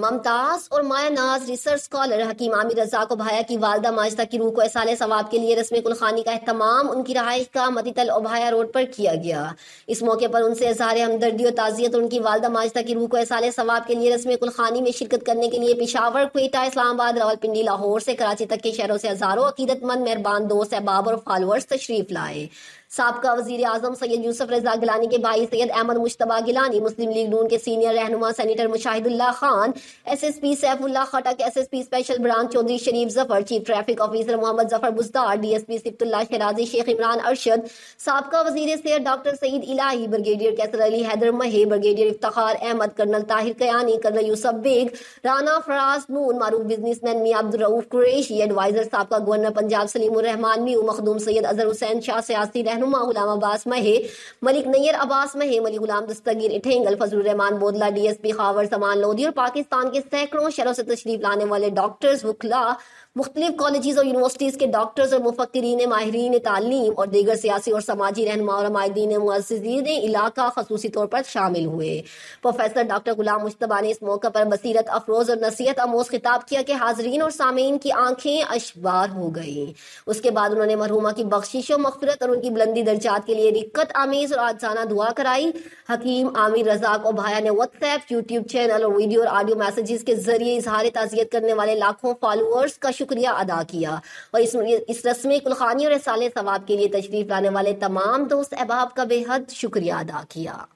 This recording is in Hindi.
ममताज और माया नाज रिसर्च स्कॉलर हकीम आमिर रजा को भाया की वालदा माजदा की रूह को एसाल सवाब के लिए रस्म कुलखानी का अहतमाम उनकी रहाइश का मतितल ओभाया रोड पर किया गया इस मौके पर उनसे इजहार हमदर्दी और ताज़ियत और उनकी वालदा माजदा की रूह को एसाल सवाब के लिए रस्म कुलखानी में शिरकत करने के लिए पिशावर कोयटा इस्लामाबाद रावलपिंडी लाहौर से कराची तक के शहरों से हजारों अकीदतमंद मेहरबान दोस्त अहबाब और फॉलोअर्स तशरीफ लाए सबका वजीर अजम सैयद यूसफ रजा गिलानी के भाई सैयद अहमद मुशतबा गिलानी मुस्लिम लीग नून के सीनियर रहनुमा senator Mushahidullah Khan S S P Saifullah Khattak S S P special branch Chaudhry Sharif Zafar chief traffic officer Mohammad Zafar Buzdar D S P Siftullah Sherazi Sheikh Imran Arshad सबका वजीर सेहत doctor Saeed Ilahi brigadier Qaiser Ali Haider Mahe brigadier Iftar Ahmad colonel Tahir Kayani colonel Yousaf Baig Rana Faraz Noon मारूफ मैन मियाँ अब्दुलरऊफ कुरेशी एडवाइजर सबका गवर्नर पंजाब सलीम रहमान मखदूम सैयद अजहर हुसैन शाह सियासी रहनुमा गुलाम अब्बास महे मलिक नैयर अब्बास महे मलिक गुलाम दस्तगीर इठेंगल Fazal Rehman Bodla D S P Khawar Saman Lodhi और पाकिस्तान के सैकड़ों शहरों से तशरीफ लाने वाले डॉक्टर्स वखला मुख्तलिफ कॉलेज और यूनिवर्सिटीज़ के डॉक्टर्स और मुफक्रीन माहरीन तालीम और दीगर सियासी और समाजी रहनमायदीन और मुआजीन इलाका खसूसी तौर पर शामिल हुए प्रोफेसर डॉक्टर गुलाम मुश्तबा ने इस मौके पर बसीरत अफरोज और नसीहत अमोज खिताब किया कि हाजरीन और सामीन की आंखें अशबार हो गई उसके बाद उन्होंने मरहुमा की बख्शिश और मफफरत और उनकी बुलंद बुलंदी दर्जात के लिए रिक्कत आमीज और आजाना दुआ कराई हकीम आमिर रजाक और भाया ने व्हाट्सएप यूट्यूब चैनल और वीडियो और ऑडियो मैसेजेस के जरिए इजहार ताजियत करने वाले लाखों फॉलोअर्स का शुक्रिया अदा किया और इस, इस रस्म कुलखानी और साल सवाब के लिए तशरीफ लाने वाले तमाम दोस्त अहबाब का बेहद शुक्रिया अदा किया